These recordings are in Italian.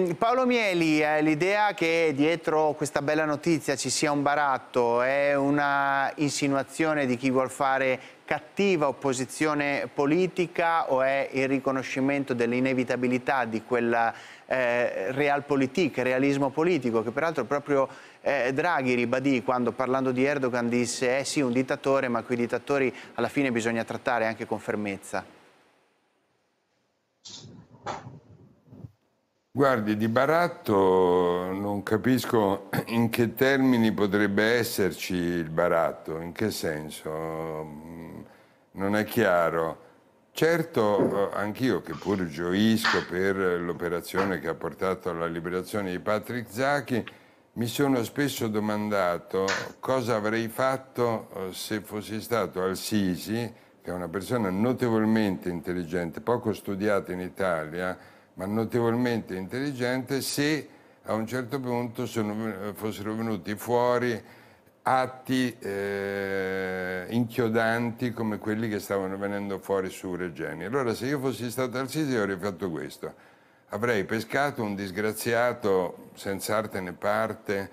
Mm, Paolo Mieli, eh, l'idea che dietro questa bella notizia ci sia un baratto è una insinuazione di chi vuol fare cattiva opposizione politica o è il riconoscimento dell'inevitabilità di quel eh, realpolitik, realismo politico che peraltro proprio eh, Draghi ribadì quando parlando di Erdogan disse eh sì un dittatore ma quei dittatori alla fine bisogna trattare anche con fermezza. Guardi, di baratto non capisco in che termini potrebbe esserci il baratto, in che senso, mm, non è chiaro. Certo, eh, anch'io che pure gioisco per l'operazione che ha portato alla liberazione di Patrick Zachi, mi sono spesso domandato cosa avrei fatto eh, se fossi stato al Sisi, che è una persona notevolmente intelligente, poco studiata in Italia, ma notevolmente intelligente, se a un certo punto sono, fossero venuti fuori atti eh, inchiodanti come quelli che stavano venendo fuori su Regeni. Allora se io fossi stato al Sisi avrei fatto questo, avrei pescato un disgraziato senza arte né parte,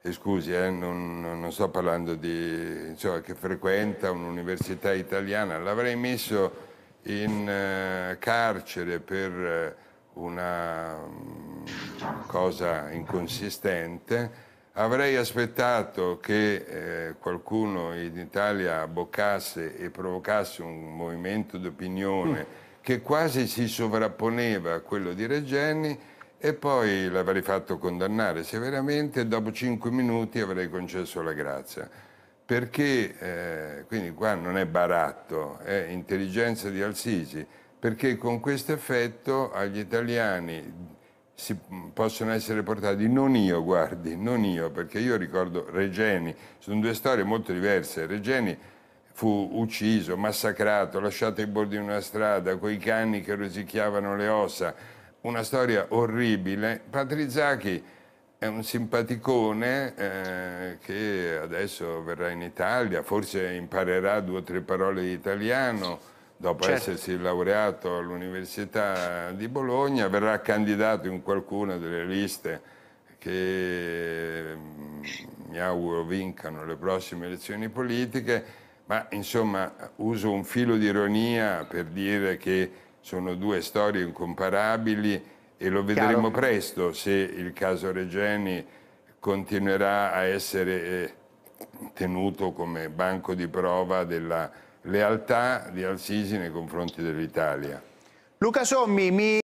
e scusi, eh, non, non, sto parlando di insomma, che frequenta un'università italiana, l'avrei messo in eh, carcere per eh, una mm, cosa inconsistente. Avrei aspettato che eh, qualcuno in Italia boccasse e provocasse un movimento d'opinione mm. che quasi si sovrapponeva a quello di Reggiani e poi l'avrei fatto condannare severamente e dopo cinque minuti avrei concesso la grazia. Perché, eh, quindi qua non è baratto, è intelligenza di Al-Sisi perché con questo effetto agli italiani si possono essere portati, non io guardi, non io, perché io ricordo Regeni, sono due storie molto diverse, Regeni fu ucciso, massacrato, lasciato ai bordi di una strada, coi cani che rosicchiavano le ossa, una storia orribile. Patrizacchi è un simpaticone eh, che adesso verrà in Italia, forse imparerà due o tre parole di italiano dopo certo. essersi laureato all'Università di Bologna, verrà candidato in qualcuna delle liste che mm, mi auguro vincano le prossime elezioni politiche, ma insomma uso un filo di ironia per dire che sono due storie incomparabili e lo vedremo Chiaro. presto se il caso Regeni continuerà a essere eh, tenuto come banco di prova della lealtà di Al-Sisi nei confronti dell'Italia. Luca Sommi, mi...